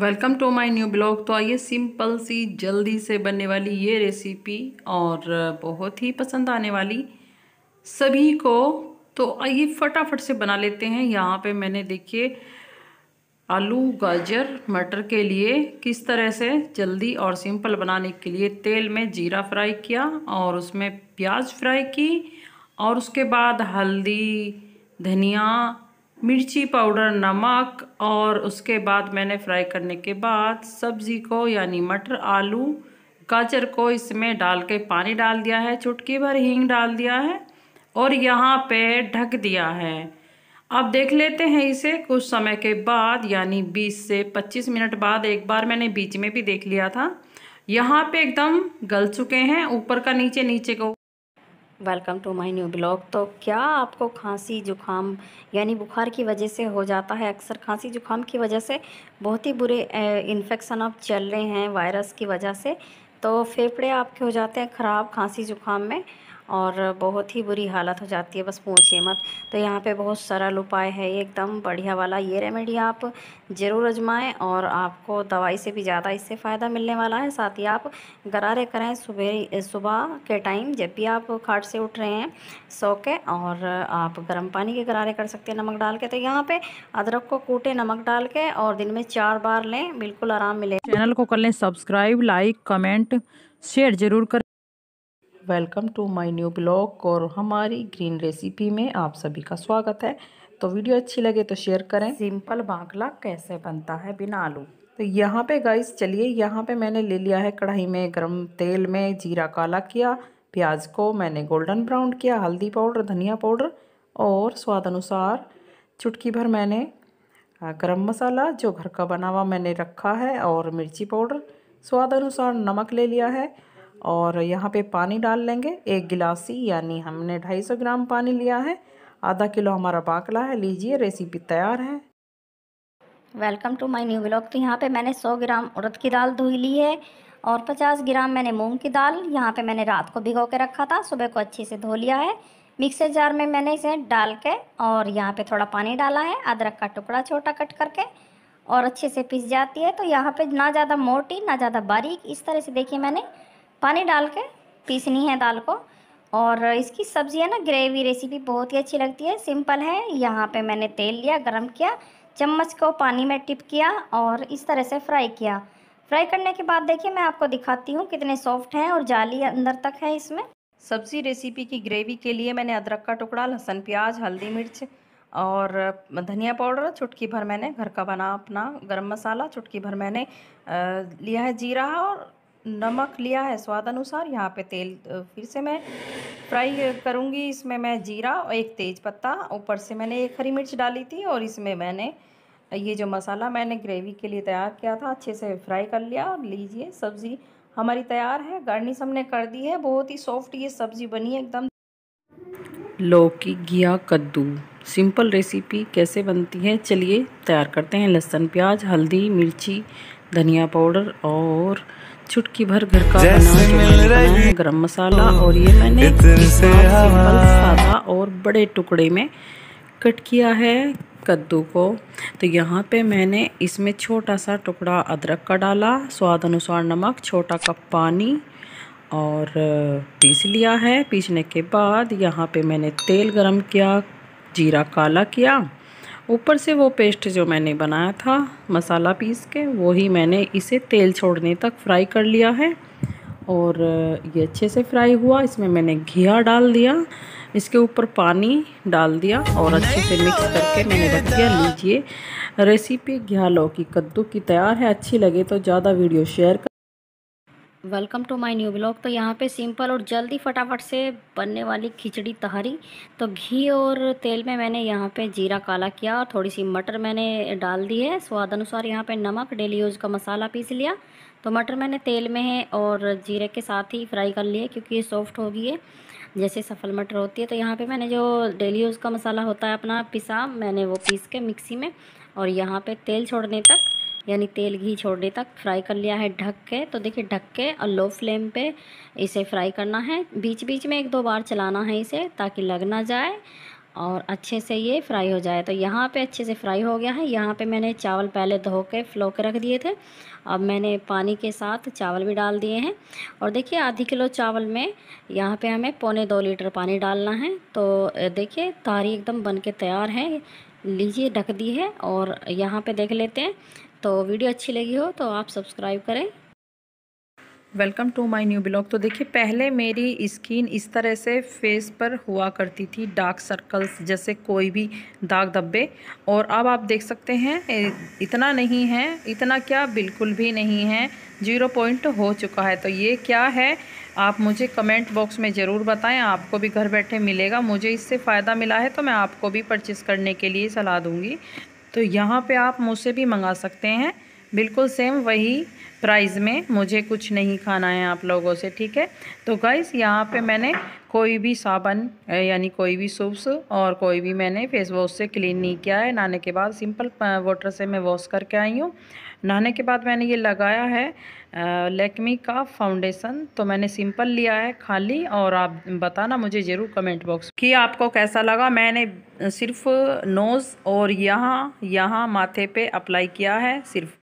welcome to my new blog तो आइए simple सी जल्दी से बनने वाली ये रेसिपी और बहुत ही पसंद आने वाली सभी को तो आइए फटाफट से बना लेते हैं यहाँ पे मैंने देखिए आलू गाजर मटर के लिए किस तरह से जल्दी और सिंपल बनाने के लिए तेल में जीरा फ्राई किया और उसमें प्याज फ्राई की और उसके बाद हल्दी धनिया मिर्ची पाउडर नमक और उसके बाद मैंने फ्राई करने के बाद सब्ज़ी को यानी मटर आलू गाजर को इसमें डाल के पानी डाल दिया है चुटकी भर हींग डाल दिया है और यहाँ पे ढक दिया है अब देख लेते हैं इसे कुछ समय के बाद यानी 20 से 25 मिनट बाद एक बार मैंने बीच में भी देख लिया था यहाँ पे एकदम गल चुके हैं ऊपर का नीचे नीचे को welcome to my new blog तो क्या आपको खांसी जुखाम यानी बुखार की वजह से हो जाता है अक्सर खांसी जुखाम की वजह से बहुत ही बुरे इन्फेक्शन अब चल रहे हैं वायरस की वजह से तो फेफड़े आपके हो जाते हैं ख़राब खांसी जुखाम में और बहुत ही बुरी हालत हो जाती है बस पूछिए मत तो यहाँ पे बहुत सरल उपाय है एकदम बढ़िया वाला ये रेमेडी आप ज़रूर आजमाएँ और आपको दवाई से भी ज़्यादा इससे फ़ायदा मिलने वाला है साथ ही आप गरारे करें सुबह सुबह के टाइम जब भी आप खाट से उठ रहे हैं सो के और आप गर्म पानी के गरारे कर सकते हैं नमक डाल के तो यहाँ पर अदरक को कूटे नमक डाल के और दिन में चार बार लें बिल्कुल आराम मिले चैनल को कर लें सब्सक्राइब लाइक कमेंट शेयर जरूर करें welcome to my new blog और हमारी ग्रीन रेसिपी में आप सभी का स्वागत है तो वीडियो अच्छी लगे तो शेयर करें सिंपल बांकला कैसे बनता है बिना आलू तो यहाँ पे गाइस चलिए यहाँ पे मैंने ले लिया है कढ़ाई में गरम तेल में जीरा काला किया प्याज को मैंने गोल्डन ब्राउन किया हल्दी पाउडर धनिया पाउडर और स्वाद अनुसार चुटकी भर मैंने गर्म मसाला जो घर का बना हुआ मैंने रखा है और मिर्ची पाउडर स्वाद अनुसार नमक ले लिया है और यहाँ पे पानी डाल लेंगे एक गिलासी यानी हमने 250 ग्राम पानी लिया है आधा किलो हमारा बाकला है लीजिए रेसिपी तैयार है welcome to my new blog तो यहाँ पे मैंने 100 ग्राम उड़द की दाल धोई ली है और 50 ग्राम मैंने मूंग की दाल यहाँ पे मैंने रात को भिगो के रखा था सुबह को अच्छे से धो लिया है मिक्सर जार में मैंने इसे डाल के और यहाँ पे थोड़ा पानी डाला है अदरक का टुकड़ा छोटा कट करके और अच्छे से पिस जाती है तो यहाँ पे ना ज़्यादा मोटी ना ज़्यादा बारीक इस तरह से देखिए मैंने पानी डाल के पीसनी है दाल को और इसकी सब्ज़ी है ना ग्रेवी रेसिपी बहुत ही अच्छी लगती है सिंपल है यहाँ पे मैंने तेल लिया गरम किया चम्मच को पानी में टिप किया और इस तरह से फ्राई किया फ्राई करने के बाद देखिए मैं आपको दिखाती हूँ कितने सॉफ्ट हैं और जाली अंदर तक है इसमें सब्ज़ी रेसिपी की ग्रेवी के लिए मैंने अदरक का टुकड़ा लहसुन प्याज हल्दी मिर्च और धनिया पाउडर चुटकी भर मैंने घर का बना अपना गरम मसाला चुटकी भर मैंने लिया है जीरा और नमक लिया है स्वाद अनुसार यहाँ पे तेल फिर से मैं फ्राई करूँगी इसमें मैं जीरा और एक तेज पत्ता ऊपर से मैंने एक हरी मिर्च डाली थी और इसमें मैंने ये जो मसाला मैंने ग्रेवी के लिए तैयार किया था अच्छे से फ्राई कर लिया और लीजिए सब्ज़ी हमारी तैयार है गार्निश हमने कर दी है बहुत ही सॉफ्ट ये सब्ज़ी बनी है एकदम लौकी घिया कद्दू सिंपल रेसिपी कैसे बनती है चलिए तैयार करते हैं लहसुन प्याज हल्दी मिर्ची धनिया पाउडर और चुटकी भर घर का बना गरम मसाला और ये मैंने सादा और बड़े टुकड़े में कट किया है कद्दू को तो यहाँ पे मैंने इसमें छोटा सा टुकड़ा अदरक का डाला स्वाद अनुसार नमक छोटा कप पानी और पीस लिया है पीसने के बाद यहाँ पे मैंने तेल गरम किया जीरा काला किया ऊपर से वो पेस्ट जो मैंने बनाया था मसाला पीस के वही मैंने इसे तेल छोड़ने तक फ्राई कर लिया है और ये अच्छे से फ्राई हुआ इसमें मैंने घिया डाल दिया इसके ऊपर पानी डाल दिया और अच्छे से मिक्स करके मैंने रख दिया लीजिए रेसिपी घिया लौकी कद्दू की तैयार है अच्छी लगे तो ज़्यादा वीडियो शेयर कर welcome to my new blog तो यहाँ पे सिंपल और जल्दी फटाफट से बनने वाली खिचड़ी तहरी तो घी और तेल में मैंने यहाँ पे जीरा काला किया और थोड़ी सी मटर मैंने डाल दी है स्वाद अनुसार यहाँ पे नमक डेली यूज़ का मसाला पीस लिया तो मटर मैंने तेल में है और जीरे के साथ ही फ्राई कर लिए क्योंकि ये सॉफ्ट हो गई है जैसे सफल मटर होती है तो यहाँ पर मैंने जो डेली यूज़ का मसाला होता है अपना पिसा मैंने वो पीस के मिक्सी में और यहाँ पर तेल छोड़ने तक यानी तेल घी छोड़ने तक फ्राई कर लिया है ढक के तो देखिए ढक के और लो फ्लेम पे इसे फ्राई करना है बीच बीच में एक दो बार चलाना है इसे ताकि लग ना जाए और अच्छे से ये फ्राई हो जाए तो यहाँ पे अच्छे से फ्राई हो गया है यहाँ पे मैंने चावल पहले धो के फ्लो के रख दिए थे अब मैंने पानी के साथ चावल भी डाल दिए हैं और देखिए आधी किलो चावल में यहाँ पे हमें पौने दो लीटर पानी डालना है तो देखिए तारी एकदम बन के तैयार है लीजिए ढक दी है और यहाँ पे देख लेते हैं तो वीडियो अच्छी लगी हो तो आप सब्सक्राइब करें welcome to my new blog तो देखिए पहले मेरी स्किन इस तरह से फेस पर हुआ करती थी डार्क सर्कल्स जैसे कोई भी दाग धब्बे और अब आप देख सकते हैं इतना नहीं है इतना क्या बिल्कुल भी नहीं है जीरो पॉइंट हो चुका है तो ये क्या है आप मुझे कमेंट बॉक्स में ज़रूर बताएं आपको भी घर बैठे मिलेगा मुझे इससे फ़ायदा मिला है तो मैं आपको भी परचेस करने के लिए सलाह दूँगी तो यहाँ पे आप मुझसे भी मंगा सकते हैं बिल्कुल सेम वही प्राइस में मुझे कुछ नहीं खाना है आप लोगों से ठीक है तो गाइस यहाँ पे मैंने कोई भी साबन यानी कोई भी सूप्स और कोई भी मैंने फेस वॉश से क्लीन नहीं किया है नहाने के बाद सिंपल वाटर से मैं वॉश करके आई हूँ नहाने के बाद मैंने ये लगाया है लेकमी का फाउंडेशन तो मैंने सिंपल लिया है खाली और आप बताना मुझे ज़रूर कमेंट बॉक्स कि आपको कैसा लगा मैंने सिर्फ नोज़ और यहाँ यहाँ माथे पे अप्लाई किया है सिर्फ